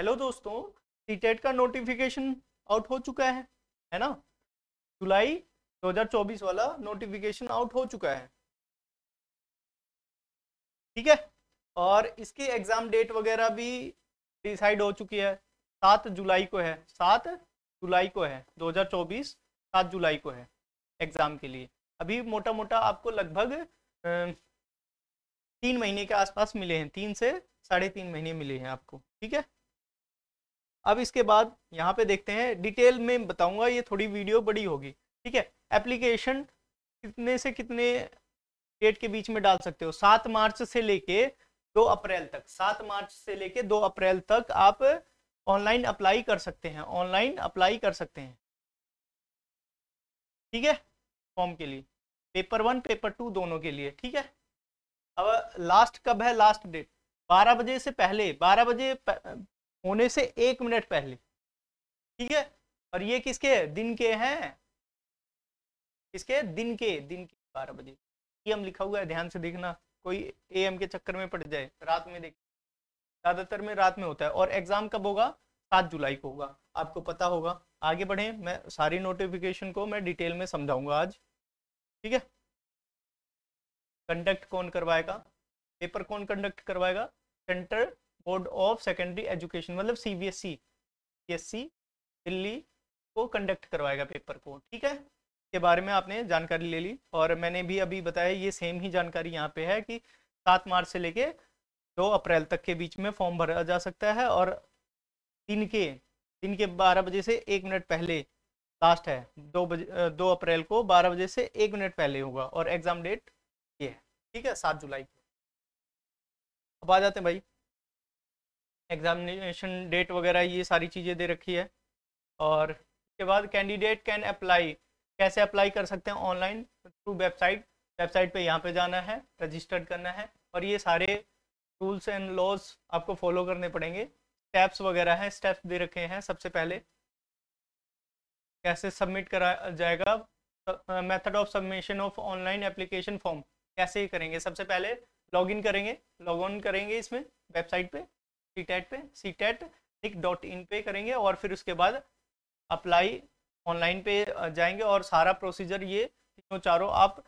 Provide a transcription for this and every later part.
hello दोस्तों CTET e का notification out हो चुका है है ना जुलाई 2024 वाला नोटिफिकेशन आउट हो चुका है ठीक है और इसकी एग्जाम डेट वगैरह भी डिसाइड हो चुकी है सात जुलाई को है सात जुलाई को है 2024 सात जुलाई को है एग्जाम के लिए अभी मोटा मोटा आपको लगभग तीन महीने के आसपास मिले हैं तीन से साढ़े तीन महीने मिले हैं आपको ठीक है अब इसके बाद यहाँ पे देखते हैं डिटेल में बताऊंगा ये थोड़ी वीडियो बड़ी होगी ठीक है एप्लीकेशन कितने से कितने डेट के बीच में डाल सकते हो सात मार्च से लेके दो अप्रैल तक सात मार्च से लेके दो अप्रैल तक आप ऑनलाइन अप्लाई कर सकते हैं ऑनलाइन अप्लाई कर सकते हैं ठीक है फॉर्म के लिए पेपर वन पेपर टू दोनों के लिए ठीक है अब लास्ट कब है लास्ट डेट बारह बजे से पहले बारह बजे होने से एक मिनट पहले ठीक है और ये किसके दिन के हैं किसके दिन के दिन के बारह बजे एम लिखा हुआ है ध्यान से देखना कोई ए एम के चक्कर में पड़ जाए रात में देख ज़्यादातर में रात में होता है और एग्ज़ाम कब होगा सात जुलाई को होगा आपको पता होगा आगे बढ़े मैं सारी नोटिफिकेशन को मैं डिटेल में समझाऊंगा आज ठीक है कंडक्ट कौन करवाएगा पेपर कौन कंडक्ट करवाएगा centre board of secondary education मतलब C B S C Delhi को कंडक्ट करवाएगा पेपर को ठीक है के बारे में आपने जानकारी ले ली और मैंने भी अभी बताया ये सेम ही जानकारी यहाँ पे है कि सात मार्च से लेके दो अप्रैल तक के बीच में फॉर्म भरा जा सकता है और दिन के दिन के बारह बजे से एक मिनट पहले लास्ट है दो बजे दो अप्रैल को बारह बजे से एक मिनट पहले होगा और एग्ज़ाम डेट ये है ठीक है सात जुलाई को अब आ जाते हैं भाई एग्जामिनेशन डेट वगैरह ये सारी चीज़ें दे रखी है और इसके बाद कैंडिडेट कैन अप्लाई कैसे अप्लाई कर सकते हैं ऑनलाइन थ्रू वेबसाइट वेबसाइट पे यहाँ पे जाना है रजिस्टर्ड करना है और ये सारे रूल्स एंड लॉज आपको फॉलो करने पड़ेंगे स्टेप्स वगैरह हैं स्टेप्स दे रखे हैं सबसे पहले कैसे सबमिट करा जाएगा method of submission of online application form कैसे करेंगे सबसे पहले लॉगिन करेंगे लॉग ऑन करेंगे इसमें वेबसाइट पे सी टेट पे C TET nic dot in पे करेंगे और फिर उसके बाद अप्लाई ऑनलाइन पे जाएंगे और सारा प्रोसीजर ये तीनों चारों आप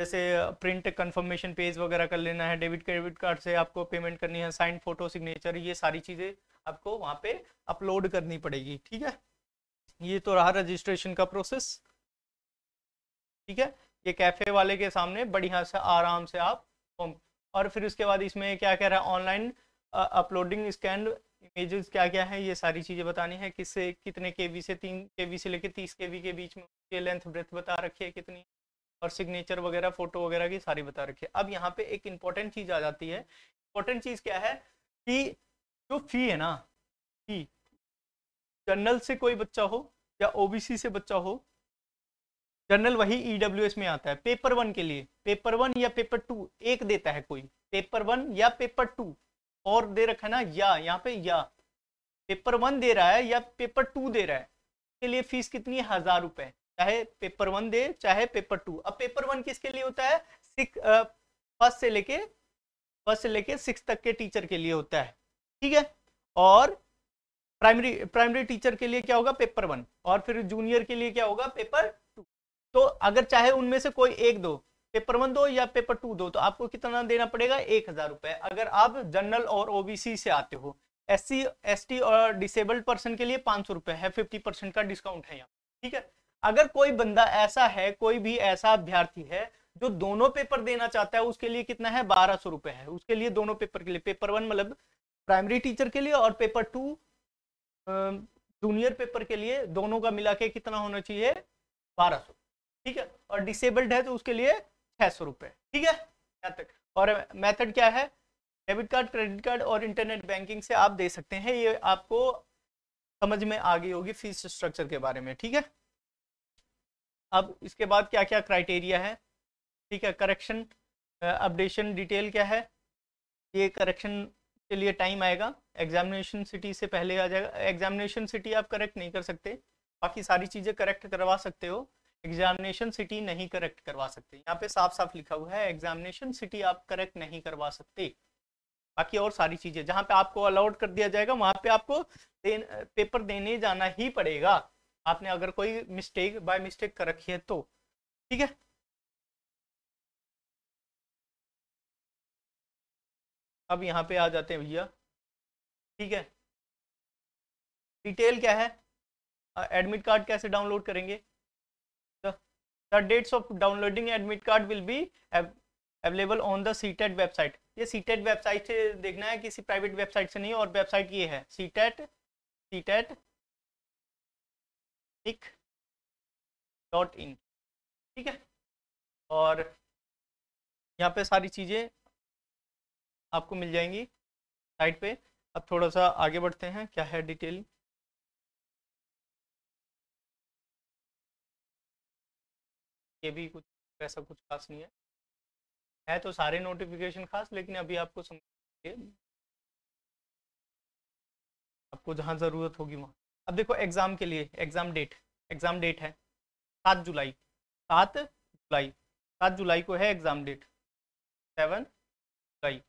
जैसे प्रिंट कंफर्मेशन पेज वगैरह कर लेना है डेबिट क्रेडिट कार्ड से आपको पेमेंट करनी है साइन फोटो सिग्नेचर ये सारी चीज़ें आपको वहाँ पे अपलोड करनी पड़ेगी ठीक है ये तो रहा रजिस्ट्रेशन का प्रोसेस ठीक है ये कैफ़े वाले के सामने बढ़िया से आराम से आप और फिर उसके बाद इसमें क्या कह रहा है ऑनलाइन अपलोडिंग स्कैंड इमेजेस क्या क्या है ये सारी चीज़ें बतानी है किससे कितने के से तीन के से लेके तीस के के बीच में उसके लेंथ ब्रेथ बता रखी है कितनी और सिग्नेचर वगैरह फोटो वगैरह की सारी बता रखी है अब यहाँ पे एक इम्पॉर्टेंट चीज़ आ जाती है इम्पॉर्टेंट चीज़ क्या है कि जो फी है ना फी जनरल से कोई बच्चा हो या ओ से बच्चा हो जनरल वही ई e में आता है पेपर वन के लिए पेपर वन या पेपर टू एक देता है कोई पेपर वन या पेपर टू और दे रखा है ना या यहाँ पे या पेपर वन दे रहा है या पेपर टू दे रहा है इसके लिए फीस कितनी है हजार रुपए चाहे पेपर वन दे चाहे पेपर टू अब पेपर वन किसके लिए होता है फर्स्ट से लेके फर्स्ट से लेके सिक्स तक के टीचर के लिए होता है ठीक है और प्राइमरी प्राइमरी टीचर के लिए क्या होगा पेपर वन और फिर जूनियर के लिए क्या होगा पेपर टू तो अगर चाहे उनमें से कोई एक दो पेपर वन दो या पेपर टू दो तो आपको कितना देना पड़ेगा एक हजार रुपए अगर आप जनरल और ओबीसी से आते हो एस सी एस टी और डिसेबल्ड पर्सन के लिए पांच सौ रुपये है फिफ्टी परसेंट का डिस्काउंट है यहाँ ठीक है अगर कोई बंदा ऐसा है कोई भी ऐसा अभ्यर्थी है जो दोनों पेपर देना चाहता है उसके लिए कितना है बारह सौ रुपये है उसके लिए दोनों पेपर के लिए पेपर वन मतलब प्राइमरी टीचर के लिए और पेपर टू जूनियर पेपर के लिए दोनों का मिला के कितना होना चाहिए बारह ठीक है और डिसेबल्ड है तो उसके लिए छः सौ रुपये ठीक है यहाँ तक और मेथड क्या है डेबिट कार्ड क्रेडिट कार्ड और इंटरनेट बैंकिंग से आप दे सकते हैं ये आपको समझ में आ गई होगी फीस स्ट्रक्चर के बारे में ठीक है अब इसके बाद क्या क्या क्राइटेरिया है ठीक है करेक्शन अपडेशन डिटेल क्या है ये करेक्शन के लिए टाइम आएगा एग्जामिनेशन सिटी से पहले आ जाएगा एग्जामिनेशन सिटी आप करेक्ट नहीं कर सकते बाकी सारी चीज़ें करेक्ट करवा सकते हो एग्जामिनेशन सिटी नहीं करेक्ट करवा सकते यहाँ पे साफ साफ लिखा हुआ है एग्जामिनेशन सिटी आप करेक्ट नहीं करवा सकते बाकी और सारी चीजें जहाँ पे आपको अलाउड कर दिया जाएगा वहां पे आपको देन, पेपर देने जाना ही पड़ेगा आपने अगर कोई मिस्टेक बाय मिस्टेक कर रखी है तो ठीक है अब यहाँ पे आ जाते हैं भैया ठीक है डिटेल क्या है एडमिट कार्ड कैसे डाउनलोड करेंगे the dates of downloading admit card will be available on the CTET website ये सीटेट वेबसाइट से देखना है किसी प्राइवेट वेबसाइट से नहीं और वेबसाइट ये है सीटेट सीटेट इक डॉट इन ठीक है और यहाँ पे सारी चीज़ें आपको मिल जाएंगी साइट पे अब थोड़ा सा आगे बढ़ते हैं क्या है डिटेल ये भी कुछ ऐसा कुछ खास नहीं है है तो सारे नोटिफिकेशन खास लेकिन अभी आपको समझिए आपको जहाँ ज़रूरत होगी वहाँ अब देखो एग्ज़ाम के लिए एग्ज़ाम डेट एग्ज़ाम डेट है सात जुलाई सात जुलाई सात जुलाई को है एग्ज़ाम डेट सेवन जुलाई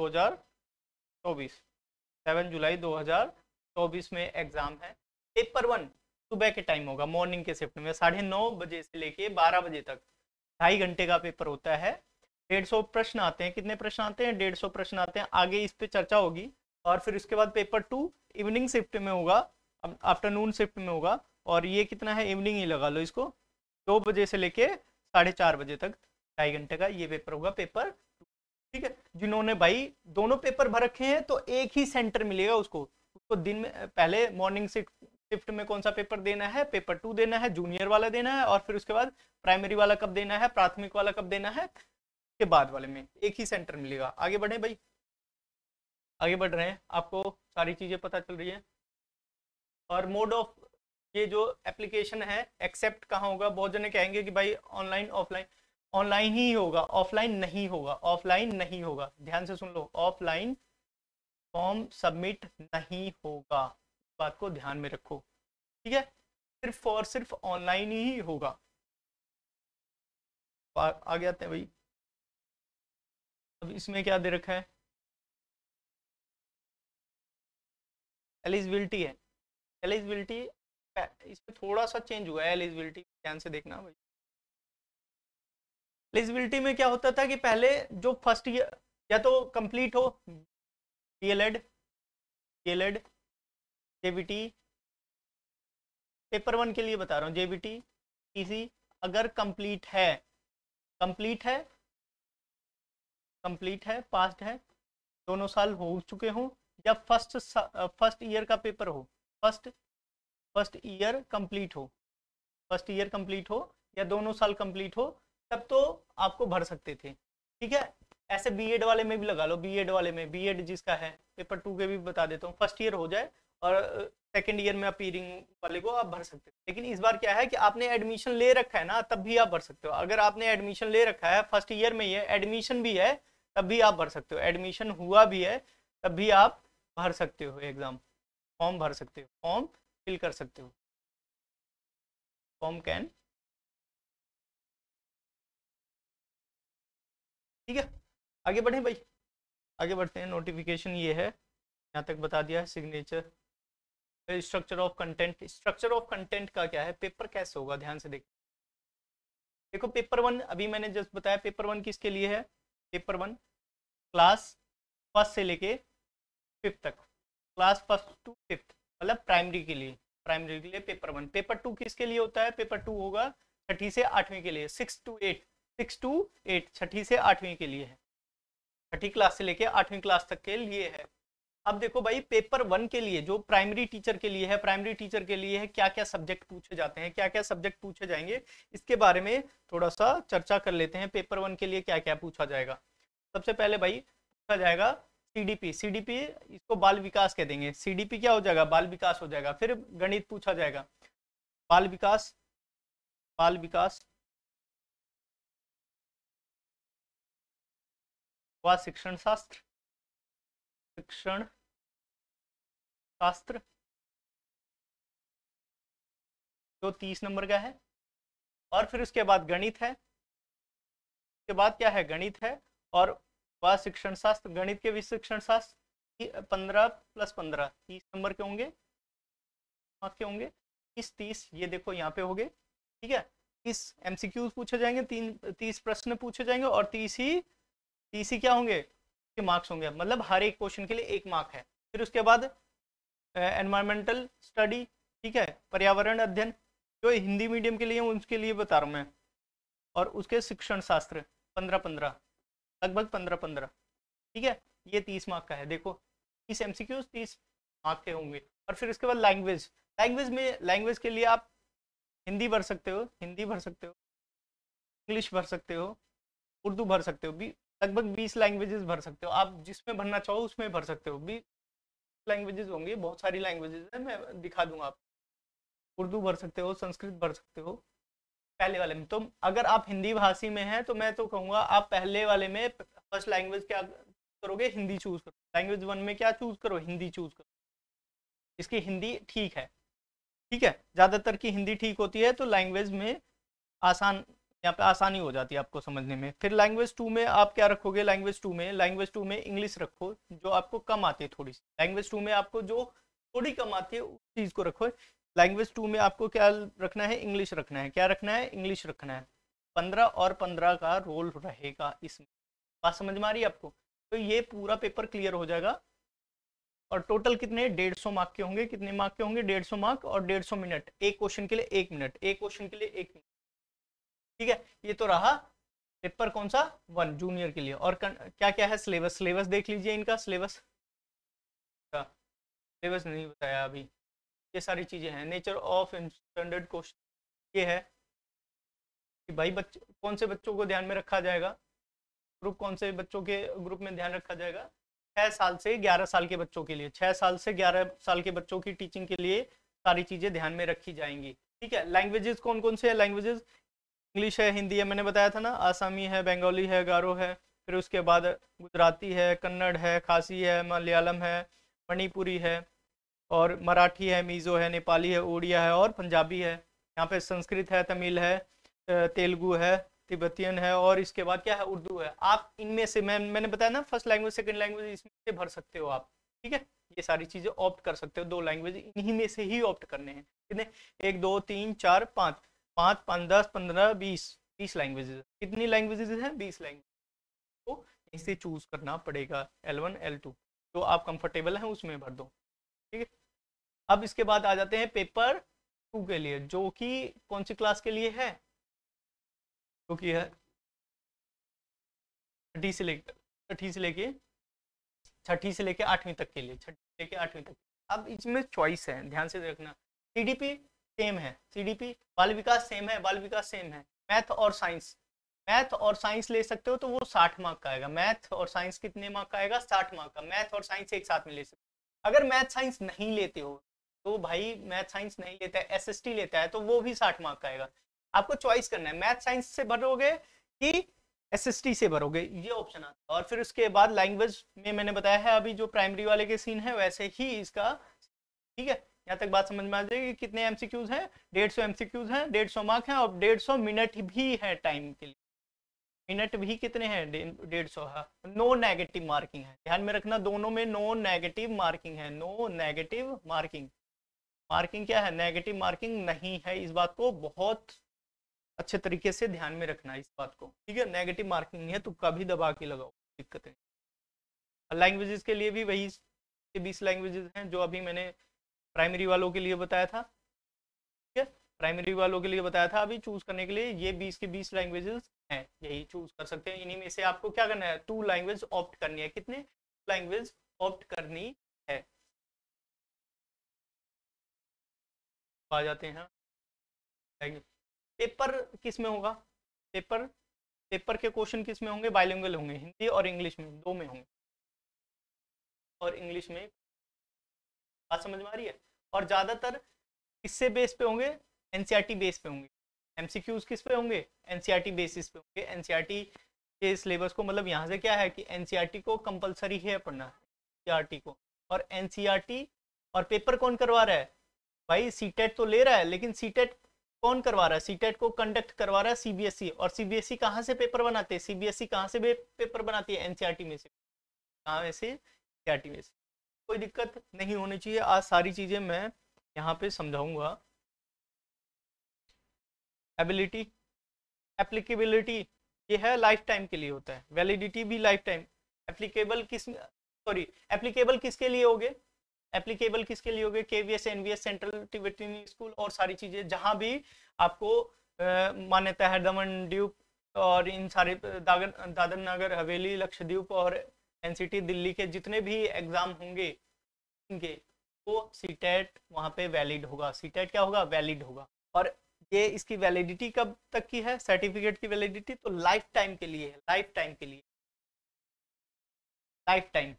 दो हज़ार चौबीस सेवन जुलाई दो हज़ार चौबीस में एग्ज़ाम है पेपर वन सुबह के टाइम होगा मॉर्निंग के शिफ्ट में साढ़े नौ बजे से लेके बारह बजे तक ढाई घंटे का पेपर होता है डेढ़ सौ प्रश्न आते हैं कितने प्रश्न आते हैं डेढ़ सौ प्रश्न आते हैं आगे इस पे चर्चा होगी और फिर उसके बाद पेपर टू इवनिंग शिफ्ट में होगा आफ्टरनून शिफ्ट में होगा और ये कितना है इवनिंग ही लगा लो इसको दो बजे से लेके साढ़े चार बजे तक ढाई घंटे का ये पेपर होगा पेपर ठीक है जिन्होंने भाई दोनों पेपर भर रखे हैं तो एक ही सेंटर मिलेगा उसको उसको दिन में पहले मॉर्निंग शिफ्ट शिफ्ट में कौन सा पेपर देना है पेपर टू देना है जूनियर वाला देना है और फिर उसके बाद प्राइमरी वाला कब देना है प्राथमिक वाला कब देना है के बाद वाले में एक ही सेंटर मिलेगा आगे बढ़े भाई आगे बढ़ रहे हैं आपको सारी चीज़ें पता चल रही है और मोड ऑफ ये जो एप्लीकेशन है एक्सेप्ट कहाँ होगा बहुत जने कहेंगे कि भाई ऑनलाइन ऑफलाइन ऑनलाइन ही होगा ऑफलाइन नहीं होगा ऑफलाइन नहीं होगा ध्यान से सुन लो ऑफलाइन फॉर्म सबमिट नहीं होगा बात को ध्यान में रखो ठीक है सिर्फ और सिर्फ ऑनलाइन ही होगा आ, गया आते हैं भाई अब इसमें क्या दे रखा है एलिजिबिलिटी है एलिजिबिलिटी इसमें थोड़ा सा चेंज हुआ है एलिजिबिलिटी ध्यान से देखना भाई एलिजिबिलिटी में क्या होता था कि पहले जो फर्स्ट ईयर या तो कंप्लीट हो L Ed JBT paper one के लिए बता रहा हूँ जेबीटी टीसी अगर कंप्लीट है कंप्लीट है कंप्लीट है पास्ट है दोनों साल हो चुके हों या फर्स्ट फर्स्ट ईयर का पेपर हो फर्स्ट फर्स्ट ईयर कंप्लीट हो फर्स्ट ईयर कंप्लीट हो या दोनों साल कंप्लीट हो तब तो आपको भर सकते थे ठीक है ऐसे बीएड वाले में भी लगा लो बीएड वाले में बीएड जिसका है पेपर टू के भी बता देता हूँ फर्स्ट ईयर हो जाए और सेकेंड ईयर में अपीरिंग वाले को आप भर सकते हो लेकिन इस बार क्या है कि आपने एडमिशन ले रखा है ना तब भी आप भर सकते हो अगर आपने एडमिशन ले रखा है फर्स्ट ईयर में ही है एडमिशन भी है तब भी आप भर सकते हो एडमिशन हुआ भी है तब भी आप भर सकते हो एग्ज़ाम फॉर्म भर सकते हो फॉर्म फिल कर सकते हो फॉर्म कैन ठीक है आगे बढ़े भाई आगे बढ़ते हैं नोटिफिकेशन ये है यहाँ तक बता दिया है signature structure of content structure of content का क्या है पेपर कैसे होगा ध्यान से देखिए देखो पेपर वन अभी मैंने जस्ट बताया पेपर वन किसके लिए है पेपर वन क्लास फर्स्ट से लेके फिफ्थ तक क्लास फर्स्ट टू फिफ्थ मतलब प्राइमरी के लिए प्राइमरी के लिए पेपर वन पेपर टू किसके लिए होता है पेपर टू होगा छठी से आठवीं के लिए six to eight six to eight छठी से आठवीं के लिए है छठी क्लास से लेके आठवीं क्लास तक के लिए है अब देखो भाई पेपर वन के लिए जो प्राइमरी टीचर के लिए है प्राइमरी टीचर के लिए है क्या क्या सब्जेक्ट पूछे जाते हैं क्या क्या सब्जेक्ट पूछे जाएंगे इसके बारे में थोड़ा सा चर्चा कर लेते हैं पेपर वन के लिए क्या क्या पूछा जाएगा सबसे पहले भाई पूछा जाएगा सीडीपी सीडीपी इसको बाल विकास कह देंगे सीडीपी क्या हो जाएगा बाल विकास हो जाएगा फिर गणित पूछा जाएगा बाल विकास बाल विकास व शिक्षण शास्त्र शिक्षण शास्त्र जो तीस नंबर का है और फिर उसके बाद गणित है उसके बाद क्या है गणित है और वह शिक्षण शास्त्र गणित के भी शिक्षण शास्त्र पंद्रह प्लस पंद्रह तीस नंबर के होंगे हाँ, के होंगे इस तीस ये देखो यहाँ पे हो गए ठीक है इस एमसीक्यूज पूछे जाएंगे तीन तीस प्रश्न पूछे जाएंगे और तीस ही तीस ही क्या होंगे के मार्क्स होंगे मतलब हर एक क्वेश्चन के लिए एक मार्क है फिर उसके बाद एनवायरमेंटल स्टडी ठीक है पर्यावरण अध्ययन जो हिंदी मीडियम के लिए उनके लिए बता रहा हूँ मैं और उसके शिक्षण शास्त्र पंद्रह पंद्रह लगभग पंद्रह पंद्रह ठीक है ये तीस मार्क का है देखो तीस एम सी क्यूज तीस मार्क के होंगे और फिर उसके बाद लैंग्वेज लैंग्वेज में लैंग्वेज के लिए आप हिंदी भर सकते हो हिंदी भर सकते हो इंग्लिश भर सकते हो उर्दू भर सकते हो भी लगभग बीस लैंग्वेजेस भर सकते हो आप जिसमें भरना चाहो उसमें भर सकते हो बीस लैंग्वेजेस होंगी बहुत सारी लैंग्वेजेस है मैं दिखा दूंगा आप उर्दू भर सकते हो संस्कृत भर सकते हो पहले वाले में तो अगर आप हिंदी भाषी में हैं तो मैं तो कहूँगा आप पहले वाले में फर्स्ट लैंग्वेज क्या करोगे हिंदी चूज करो लैंग्वेज वन में क्या चूज करो हिंदी चूज करो इसकी हिंदी ठीक है ठीक है ज़्यादातर की हिंदी ठीक होती है तो लैंग्वेज में आसान यहाँ पे आसानी हो जाती है आपको समझने में फिर लैंग्वेज टू में आप क्या रखोगे लैंग्वेज टू में लैंग्वेज टू में इंग्लिश रखो जो आपको कम आती है थोड़ी सी लैंग्वेज टू में आपको जो थोड़ी कम आती है उस चीज़ को रखो लैंग्वेज टू में आपको क्या रखना है इंग्लिश रखना है क्या रखना है इंग्लिश रखना है पंद्रह और पंद्रह का रोल रहेगा इसमें बात समझ में आ रही है आपको तो ये पूरा पेपर क्लियर हो जाएगा और टोटल कितने डेढ़ सौ मार्क के होंगे कितने मार्क के होंगे डेढ़ सौ मार्क और डेढ़ सौ मिनट एक क्वेश्चन के लिए एक मिनट एक क्वेश्चन के लिए एक मिनट ठीक है ये तो रहा पेपर कौन सा वन जूनियर के लिए और क्या क्या है सिलेबस सिलेबस देख लीजिए इनका सिलेबस सिलेबस अच्छा, नहीं बताया अभी ये सारी चीज़ें हैं नेचर ऑफ स्टैंडर्ड क्वेश्चन ये है कि भाई बच्चे कौन से बच्चों को ध्यान में रखा जाएगा ग्रुप कौन से बच्चों के ग्रुप में ध्यान रखा जाएगा छः साल से ग्यारह साल के बच्चों के लिए छः साल से ग्यारह साल के बच्चों की टीचिंग के लिए सारी चीज़ें ध्यान में रखी जाएंगी ठीक है लैंग्वेजेस कौन कौन से है लैंग्वेजेस इंग्लिश है हिंदी है मैंने बताया था ना आसामी है बंगाली है गारो है फिर उसके बाद गुजराती है कन्नड़ है खासी है मलयालम है मणिपुरी है और मराठी है मीज़ो है नेपाली है उड़िया है और पंजाबी है यहाँ पे संस्कृत है तमिल है तेलुगु है तिब्बतियन है और इसके बाद क्या है उर्दू है आप इनमें से मैं मैंने बताया ना फर्स्ट लैंग्वेज सेकेंड लैंग्वेज इसमें से भर सकते हो आप ठीक है ये सारी चीज़ें ऑप्ट कर सकते हो दो लैंग्वेज इन्हीं में से ही ऑप्ट करने हैं कितने एक दो तीन चार पाँच पाँच पाँच दस पंद्रह बीस बीस लैंग्वेजेज कितनी लैंग्वेजेज हैं बीस लैंग्वेज तो इसे चूज़ करना पड़ेगा एल वन एल टू जो आप कंफर्टेबल हैं उसमें भर दो ठीक है अब इसके बाद आ जाते हैं पेपर टू के लिए जो कि कौन सी क्लास के लिए है जो कि है छठी से लेकर छठी से लेके छठी से लेके आठवीं तक के लिए छठी से लेके आठवीं तक अब इसमें चॉइस है ध्यान से देखना टी सेम है सीडीपी बाल विकास सेम है बाल विकास सेम है मैथ और साइंस मैथ और साइंस ले सकते हो तो वो साठ मार्क का आएगा मैथ और साइंस कितने मार्क का आएगा साठ मार्क का मैथ और साइंस एक साथ में ले सकते अगर मैथ साइंस नहीं लेते हो तो भाई मैथ साइंस नहीं लेता है एस लेता है तो वो भी साठ मार्क का आएगा आपको चॉइस करना है मैथ साइंस से भरोगे कि एस से भरोगे ये ऑप्शन आता है और फिर उसके बाद लैंग्वेज में मैंने बताया है अभी जो प्राइमरी वाले के सीन है वैसे ही इसका ठीक है यहाँ तक बात समझ में आ जाएगी कितने एमसीक्यूज हैं डेढ़ सौ एमसीक्यूज हैं डेढ़ सौ मार्क हैं और डेढ़ सौ मिनट भी है टाइम के लिए मिनट भी कितने हैं डेढ़ सौ है नो नेगेटिव मार्किंग है ध्यान में रखना दोनों में नो नेगेटिव मार्किंग है नो नेगेटिव मार्किंग मार्किंग क्या है नेगेटिव मार्किंग नहीं है इस बात को बहुत अच्छे तरीके से ध्यान में रखना इस बात को ठीक है नेगेटिव मार्किंग है तो कभी दबा के लगाओ दिक्कत नहीं लैंग्वेजेस के लिए भी वही बीस लैंग्वेजेस हैं जो अभी मैंने प्राइमरी वालों के लिए बताया था ठीक है प्राइमरी वालों के लिए बताया था अभी चूज करने के लिए ये बीस के बीस लैंग्वेजेस हैं यही चूज कर सकते हैं इन्हीं में से आपको क्या करना है टू लैंग्वेज ऑप्ट करनी है कितने लैंग्वेज ऑप्ट करनी है आ जाते हैं पेपर किस में होगा पेपर पेपर के क्वेश्चन किस में होंगे बायलिंगल होंगे हिंदी और इंग्लिश में दो में होंगे और इंग्लिश में बात समझ में आ रही है और ज़्यादातर किससे बेस पे होंगे एन बेस e पे होंगे एम किस पे होंगे एन बेसिस e पे होंगे एन e के सिलेबस को मतलब यहाँ से क्या है कि एन को कंपलसरी है पढ़ना एन को और एन और पेपर कौन करवा रहा है भाई सी तो ले रहा है लेकिन सी कौन करवा रहा है सीटेट को कंडक्ट करवा रहा है सीबीएसई और सीबीएसई कहाँ से पेपर बनाते हैं सीबीएसई कहाँ से पेपर बनाती है एनसीईआरटी में से कहाँ में से सीआरटी में से कोई दिक्कत नहीं होनी चाहिए आज सारी चीज़ें मैं यहाँ पे समझाऊंगा एबिलिटी एप्लीकेबिलिटी ये है लाइफ टाइम के लिए होता है वैलिडिटी भी लाइफ टाइम एप्लीकेबल किस सॉरी एप्लीकेबल किसके लिए होगे एप्लीकेबल किसके लिए होगे K V S N V S central Tibetan school और सारी चीज़ें जहाँ भी आपको मान्यता है दमन ड्यूप और इन सारे दागर दादर नगर हवेली लक्षद्वीप और एनसीटी दिल्ली के जितने भी एग्जाम होंगे इनके वो सी टेट e वहाँ पे वैलिड होगा सी e क्या होगा वैलिड होगा और ये इसकी वैलिडिटी कब तक की है सर्टिफिकेट की वैलिडिटी तो लाइफ टाइम के लिए है लाइफ टाइम के लिए लाइफ टाइम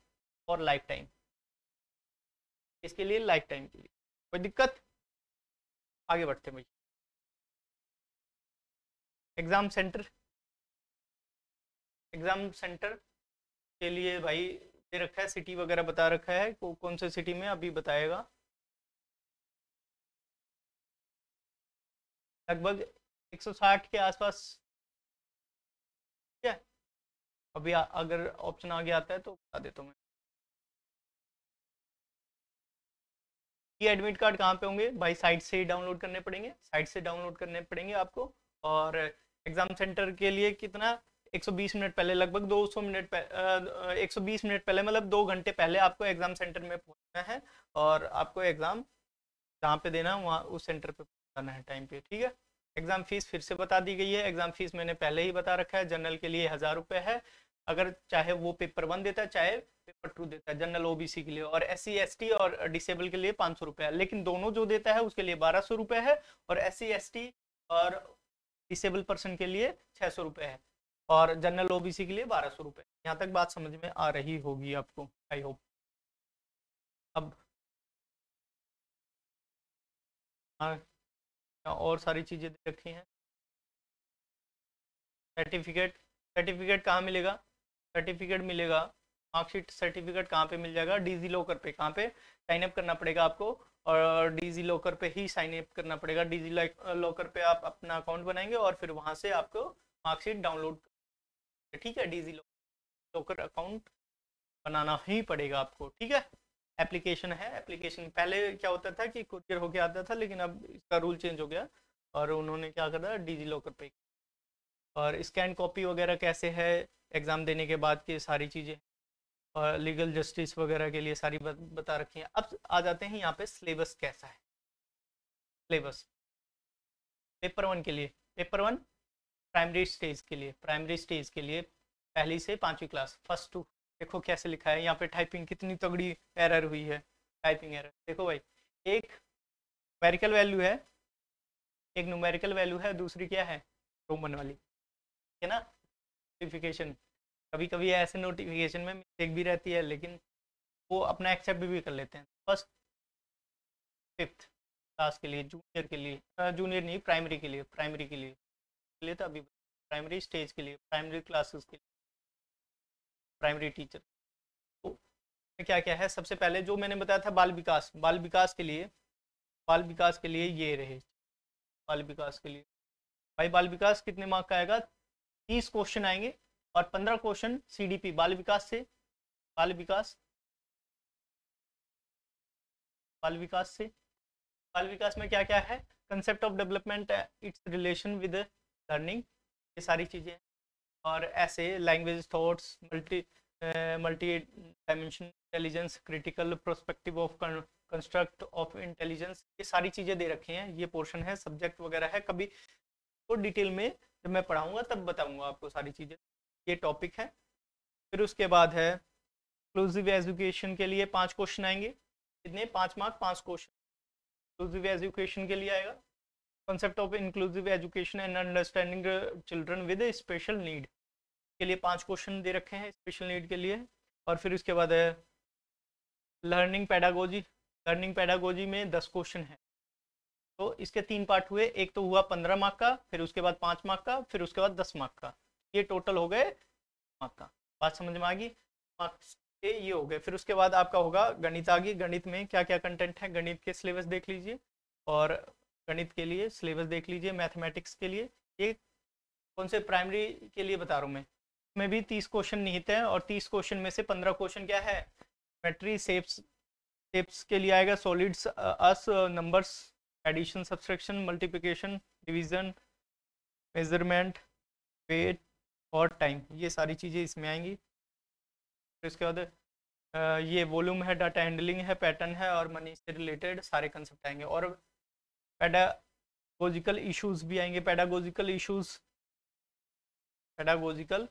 और लाइफ टाइम इसके लिए लाइफ टाइम के लिए कोई दिक्कत आगे बढ़ते मुझे एग्जाम सेंटर एग्जाम सेंटर के लिए भाई दे रखा है सिटी वगैरह बता रखा है को, कौन से सिटी में अभी बताएगा लगभग 160 के आसपास ठीक है अभी आ, अगर ऑप्शन आगे आता है तो बता देता हूँ मैं ये एडमिट कार्ड कहाँ पे होंगे भाई साइट से ही डाउनलोड करने पड़ेंगे साइट से डाउनलोड करने पड़ेंगे आपको और एग्ज़ाम सेंटर के लिए कितना 120 मिनट पहले लगभग 200 मिनट एक सौ मिनट पहले मतलब दो घंटे पहले आपको एग्ज़ाम सेंटर में पहुंचना है और आपको एग्ज़ाम जहाँ पे देना है वहाँ उस सेंटर पे पहुंचाना है टाइम पे ठीक है एग्ज़ाम फ़ीस फिर से बता दी गई है एग्ज़ाम फ़ीस मैंने पहले ही बता रखा है जनरल के लिए हज़ार रुपये है अगर चाहे वो पेपर वन देता है चाहे पेपर टू देता है जनरल ओबीसी के लिए और एस सी e, और डिसेबल के लिए पाँच सौ रुपये है लेकिन दोनों जो देता है उसके लिए बारह सौ रुपये है और एस सी e, और डिसेबल पर्सन के लिए छः सौ रुपये है और जनरल ओबीसी के लिए बारह सौ रुपये यहाँ तक बात समझ में आ रही होगी आपको आई होप अब हाँ और सारी चीज़ें दे रखी हैं सर्टिफिकेट सर्टिफिकेट कहाँ मिलेगा सर्टिफिकेट मिलेगा मार्कशीट सर्टिफिकेट कहाँ पे मिल जाएगा डीजी लॉकर पे कहाँ पे साइनअप करना पड़ेगा आपको और डीजी लॉकर पे ही साइनअप करना पड़ेगा डीजी लॉकर पे आप अपना अकाउंट बनाएंगे और फिर वहाँ से आपको मार्कशीट डाउनलोड ठीक है डीजी लॉकर अकाउंट बनाना ही पड़ेगा आपको ठीक है एप्लीकेशन है एप्लीकेशन पहले क्या होता था कि कुरियर होके आता था लेकिन अब इसका रूल चेंज हो गया और उन्होंने क्या करा डीजी लॉकर पे और स्कैन कॉपी वगैरह कैसे है एग्ज़ाम देने के बाद की सारी चीज़ें और लीगल जस्टिस वगैरह के लिए सारी बात बता रखी है अब आ जाते हैं यहाँ पे सिलेबस कैसा है सिलेबस पेपर वन के लिए पेपर वन प्राइमरी स्टेज के लिए प्राइमरी स्टेज के लिए पहली से पाँचवीं क्लास फर्स्ट टू देखो कैसे लिखा है यहाँ पे टाइपिंग कितनी तगड़ी एरर हुई है टाइपिंग एरर देखो भाई एक मेरिकल वैल्यू है एक न्यूमेरिकल वैल्यू है दूसरी क्या है रोमन वाली है ना नोटिफिकेशन कभी कभी ऐसे नोटिफिकेशन में मिस्टेक भी रहती है लेकिन वो अपना एक्सेप्ट भी, भी कर लेते हैं फर्स्ट फिफ्थ क्लास के लिए जूनियर के लिए जूनियर नहीं प्राइमरी के लिए प्राइमरी के लिए लिए था अभी प्राइमरी स्टेज के लिए प्राइमरी क्लासेस के लिए प्राइमरी टीचर तो क्या क्या है सबसे पहले जो मैंने बताया था बाल विकास बाल विकास के लिए बाल विकास के लिए ये रहे बाल विकास के लिए भाई बाल विकास कितने मार्क का आएगा तीस क्वेश्चन आएंगे और पंद्रह क्वेश्चन सी बाल विकास से बाल विकास बाल विकास से बाल विकास में क्या क्या है concept of development it's relation with learning ये सारी चीज़ें और ऐसे language thoughts multi multi dimension intelligence critical prospective of construct of intelligence ये सारी चीज़ें दे रखी हैं ये पोर्शन है सब्जेक्ट वगैरह है कभी तो डिटेल में जब मैं पढ़ाऊँगा तब बताऊँगा आपको सारी चीज़ें ये टॉपिक है फिर उसके बाद है इंक्लूसिव एजुकेशन के लिए पाँच क्वेश्चन आएंगे कितने पाँच मार्क पाँच क्वेश्चन इंक्लूसिव एजुकेशन के लिए आएगा concept of inclusive education and understanding children with a special need के लिए पांच क्वेश्चन दे रखे हैं स्पेशल नीड के लिए और फिर उसके बाद है लर्निंग पैडागोजी लर्निंग पैडागोजी में दस क्वेश्चन है तो इसके तीन पार्ट हुए एक तो हुआ पंद्रह मार्क का फिर उसके बाद पाँच मार्क का फिर उसके बाद दस मार्क का ये टोटल हो गए मार्क का बात समझ में आ गई मार्क्स के ये हो गए फिर उसके बाद आपका होगा गणित गई गणित में क्या क्या कंटेंट है गणित के सिलेबस देख लीजिए और गणित के लिए सिलेबस देख लीजिए मैथमेटिक्स के लिए ये कौन से प्राइमरी के लिए बता रहा हूँ मैं इसमें भी तीस क्वेश्चन निहित हैं और तीस क्वेश्चन में से पंद्रह क्वेश्चन क्या है मेट्री सेप्स सेप्स के लिए आएगा solids us numbers addition subtraction multiplication division measurement weight और टाइम ये सारी चीज़ें इसमें आएंगी फिर इसके बाद ये वॉल्यूम है डाटा हैंडलिंग है पैटर्न है और मनी से रिलेटेड सारे कंसेप्ट आएंगे और पैडागोजिकल इश्यूज भी आएंगे पैडागोजिकल इश्यूज पैडागोजिकल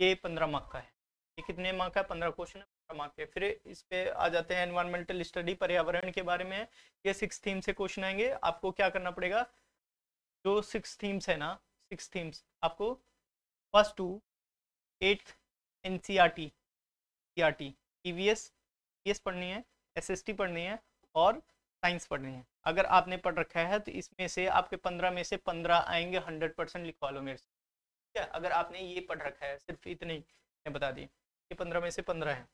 ये पंद्रह मार्क का है ये कितने मार्क का पंद्रह क्वेश्चन है पंद्रह मार्क के फिर इस पे आ जाते हैं एनवायरमेंटल स्टडी पर्यावरण के बारे में ये सिक्स थीम से क्वेश्चन आएंगे आपको क्या करना पड़ेगा जो सिक्स थीम्स है ना सिक्स थीम्स आपको first to eighth N C R T C R T E V S E S पढ़नी है एस एस टी पढ़नी है और साइंस पढ़नी है अगर आपने पढ़ रखा है तो इसमें से आपके पंद्रह में से पंद्रह आएंगे हंड्रेड परसेंट लिखवा लो मेरे से ठीक है अगर आपने ये पढ़ रखा है सिर्फ इतने ही बता दिए ये पंद्रह में से पंद्रह है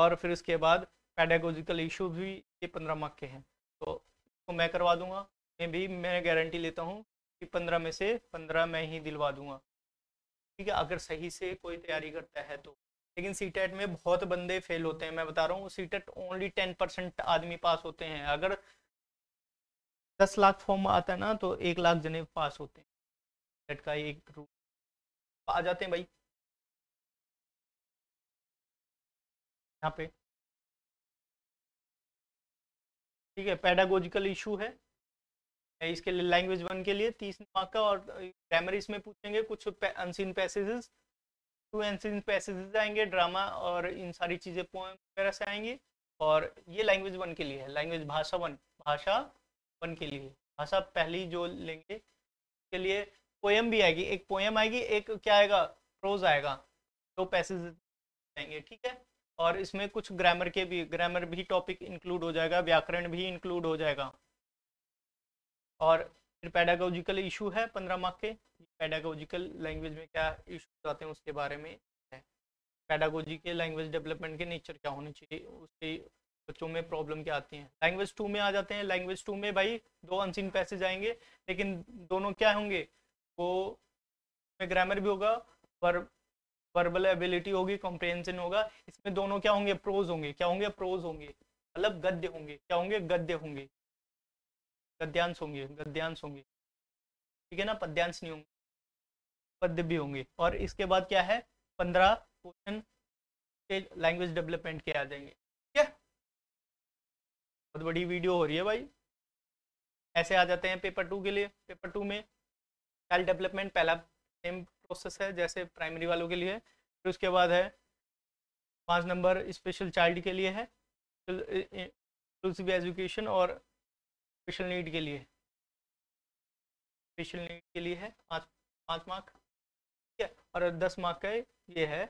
और फिर उसके बाद पैडागोजिकल इशू भी ये पंद्रह मार्क के हैं तो इसको मैं करवा दूंगा मैं भी मैं गारंटी लेता हूँ कि पंद्रह में से पंद्रह मैं ही दिलवा दूंगा ठीक है अगर सही से कोई तैयारी करता है तो लेकिन सी e में बहुत बंदे फेल होते हैं मैं बता रहा हूँ C TET only ten percent आदमी पास होते हैं अगर दस लाख फॉर्म आता है ना तो एक लाख जने पास होते हैं टेट e का एक रूल आ जाते हैं भाई यहाँ पे ठीक है पैडागोजिकल इशू है इसके लिए लैंग्वेज वन के लिए तीस मार्क का और ग्रामर uh, इसमें पूछेंगे कुछ unseen passages two unseen passages आएंगे ड्रामा और इन सारी चीज़ें पोएम वगैरह से आएंगी और ये लैंग्वेज वन के लिए है लैंग्वेज भाषा वन भाषा वन के लिए भाषा पहली जो लेंगे के लिए पोएम भी आएगी एक पोएम आएगी एक क्या आएगा प्रोज आएगा दो पैसेज आएंगे ठीक है और इसमें कुछ ग्रामर के भी ग्रामर भी टॉपिक इंक्लूड हो जाएगा व्याकरण भी इंक्लूड हो जाएगा और फिर पैडागोजिकल इशू है पंद्रह मार्क के पैडागोजिकल लैंग्वेज में क्या इश्यूज आते हैं उसके बारे में है के लैंग्वेज डेवलपमेंट के नेचर क्या होने चाहिए उसके बच्चों में प्रॉब्लम क्या आती है लैंग्वेज टू में आ जाते हैं लैंग्वेज टू में भाई दो अनसिन पैसेज आएंगे लेकिन दोनों क्या होंगे वो में ग्रामर भी होगा पर वर्बल एबिलिटी होगी कॉम्प्रिहेंशन होगा इसमें दोनों क्या होंगे प्रोज होंगे क्या होंगे प्रोज होंगे मतलब गद्य होंगे क्या होंगे गद्य होंगे गद्यांश होंगे गद्यांश होंगे ठीक है ना पद्यांश नहीं होंगे पद्य भी होंगे और इसके बाद क्या है पंद्रह क्वेश्चन लैंग्वेज डेवलपमेंट के आ जाएंगे ठीक है बहुत बड़ी वीडियो हो रही है भाई ऐसे आ जाते हैं पेपर टू के लिए पेपर टू में चाइल्ड डेवलपमेंट पहला सेम प्रोसेस है जैसे प्राइमरी वालों के लिए फिर तो उसके बाद है पाँच नंबर स्पेशल चाइल्ड के लिए है इंक्लूसिव एजुकेशन और स्पेशल नीड के लिए स्पेशल नीड के लिए है पाँच पाँच मार्क ठीक है और दस मार्क का ये है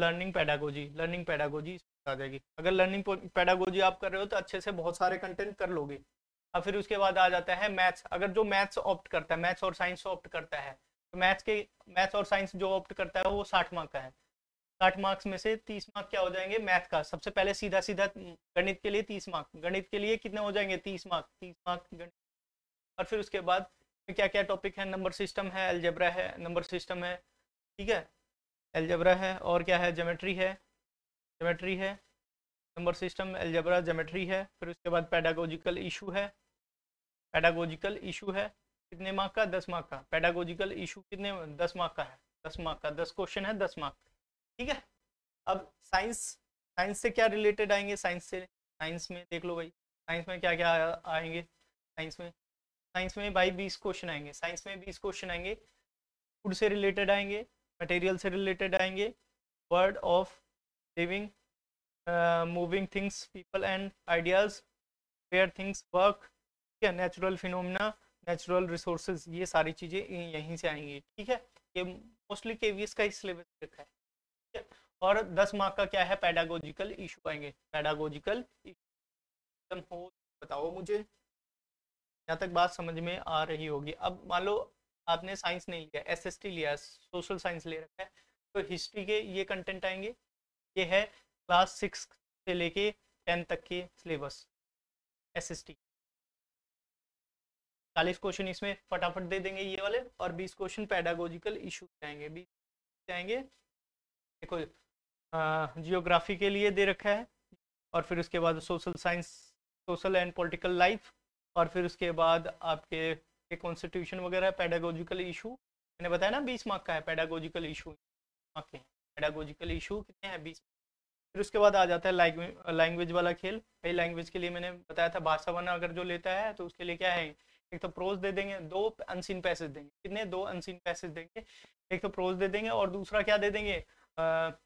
लर्निंग पैडागोजी लर्निंग पैडागोजी आ जाएगी अगर लर्निंग पैडागोजी आप कर रहे हो तो अच्छे से बहुत सारे कंटेंट कर लोगे और फिर उसके बाद आ जाता है मैथ्स अगर जो मैथ्स ऑप्ट करता है मैथ्स और साइंस ऑप्ट करता है तो मैथ्स के मैथ्स और साइंस जो ऑप्ट करता है वो साठ मार्क का है साठ मार्क्स में से तीस मार्क क्या हो जाएंगे मैथ का सबसे पहले सीधा सीधा गणित के लिए तीस मार्क गणित के लिए कितने हो जाएंगे तीस मार्क तीस मार्क गणित और फिर उसके बाद क्या क्या टॉपिक है नंबर सिस्टम है एलजेब्रा है नंबर सिस्टम है ठीक है एलजेब्रा है और क्या है जोमेट्री है जोमेट्री है नंबर सिस्टम एलजेब्रा जोमेट्री है फिर उसके बाद पैडागोजिकल इशू है पैडागोजिकल इशू है कितने मार्क का दस मार्क का पैडागोजिकल इशू कितने दस मार्क का है दस मार्क का दस क्वेश्चन है दस मार्क ठीक है अब साइंस साइंस से क्या रिलेटेड आएंगे साइंस से साइंस में देख लो भाई साइंस में क्या क्या आएंगे साइंस में साइंस में भाई बीस क्वेश्चन आएंगे साइंस में बीस क्वेश्चन आएंगे फूड से रिलेटेड आएंगे मटेरियल से रिलेटेड आएंगे world of living moving things people and ideas where things work ठीक है नेचुरल फिनोमिना नेचुरल रिसोर्सेज ये सारी चीज़ें यहीं से आएंगी ठीक है ये मोस्टली के का ही सिलेबस रखा है ठीक है और दस मार्क का क्या है पैडागोजिकल इशू आएंगे पैडागोजिकल इशू हो बताओ मुझे यहाँ तक बात समझ में आ रही होगी अब मान लो आपने साइंस नहीं लिया एस लिया सोशल साइंस ले रखा है तो हिस्ट्री के ये कंटेंट आएंगे ये है क्लास सिक्स से लेके टेंथ तक के सिलेबस एस एस टी चालीस क्वेश्चन इसमें फटाफट दे देंगे ये वाले और बीस क्वेश्चन पैडागोजिकल इशू आएंगे बीस आएंगे देखो जियोग्राफी के लिए दे रखा है और फिर उसके बाद social science social and political life और फिर उसके बाद आपके कॉन्स्टिट्यूशन वगैरह पैडागोजिकल इशू मैंने बताया ना बीस मार्क का है पैडागोजिकल इशू मार्क हैं पैडागोजिकल इशू कितने हैं बीस फिर उसके बाद आ जाता है लैंग्वेज वाला खेल कई लैंग्वेज के लिए मैंने बताया था भाषा वाना अगर जो लेता है तो उसके लिए क्या है एक तो प्रोज दे देंगे दो अनसिन पैसेज देंगे कितने दो अनसिन पैसेज देंगे एक तो प्रोज दे देंगे और दूसरा क्या दे देंगे पोइम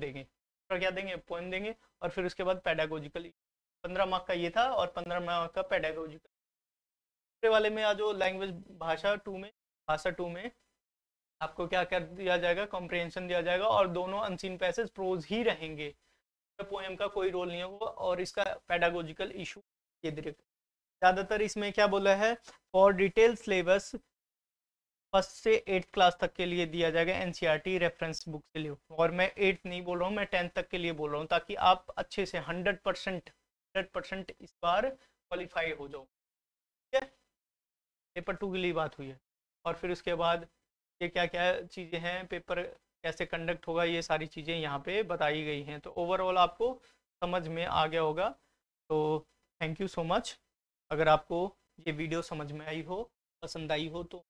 देंगे दूसरा क्या देंगे पोइम देंगे और फिर उसके बाद पैडागोजिकल पंद्रह मार्क का ये था और पंद्रह मार्क का पेडागोजिकल दूसरे वाले में आज लैंग्वेज भाषा टू में भाषा टू में आपको क्या कर दिया जाएगा कॉम्प्रिहेंशन दिया जाएगा और दोनों अनसीन पैसेज प्रोज ही रहेंगे पोएम का कोई रोल नहीं होगा और इसका पेडागोजिकल इशू केंद्रित ज़्यादातर इसमें क्या बोला है फॉर डिटेल सिलेबस फर्स्ट से एट्थ क्लास तक के लिए दिया जाएगा एन रेफरेंस बुक के लिए और मैं एट्थ नहीं बोल रहा हूँ मैं टेंथ तक के लिए बोल रहा हूँ ताकि आप अच्छे से हंड्रेड परसेंट हंड्रेड परसेंट इस बार क्वालिफाई हो जाओ ठीक है पेपर टू के लिए बात हुई है और फिर उसके बाद ये क्या क्या चीज़ें हैं पेपर कैसे कंडक्ट होगा ये सारी चीज़ें यहाँ पे बताई गई हैं तो ओवरऑल आपको समझ में आ गया होगा तो थैंक यू सो मच अगर आपको ये वीडियो समझ में आई हो पसंद आई हो तो